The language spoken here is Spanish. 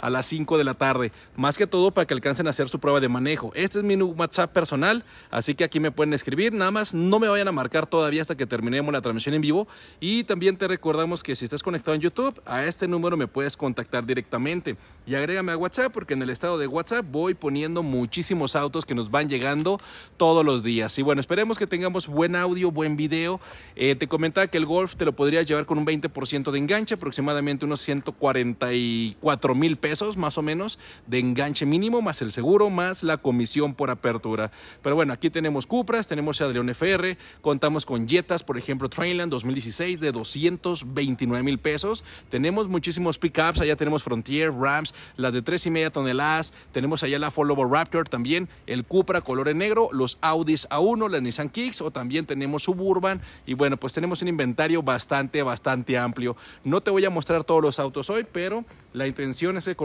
a las 5 de la tarde. Más que todo para que alcancen a hacer su prueba de manejo. Este es mi WhatsApp personal, así que aquí me pueden escribir. Nada más no me vayan a marcar todavía hasta que terminemos la transmisión en vivo. Y también te recordamos que si estás conectado en YouTube, a este número me puedes contactar directamente. Y agrégame a WhatsApp porque en el estado de WhatsApp voy poniendo muchísimos autos que nos van llegando todos los días. Y bueno, esperemos que tengamos buen audio, buen video. Eh, te comentaba que el Golf te lo podrías llevar con un 20% de enganche, aproximadamente unos 144 mil pesos más o menos de enganche mínimo, más el seguro, más la comisión por apertura. Pero bueno, aquí tenemos Cupras, tenemos Seat FR, contamos con Jetas, por ejemplo, Trainland 2016 de 229 mil pesos. Tenemos muchísimos pickups, allá tenemos Frontier, Rams, las de 3,5 toneladas, tenemos allá la Follow Raptor también, el Cupra color en negro, los Audis A1, la Nissan Kicks o también tenemos Suburban y bueno, pues tenemos un inventario bastante, bastante amplio. No te voy a mostrar todos los autos hoy, pero la intención es que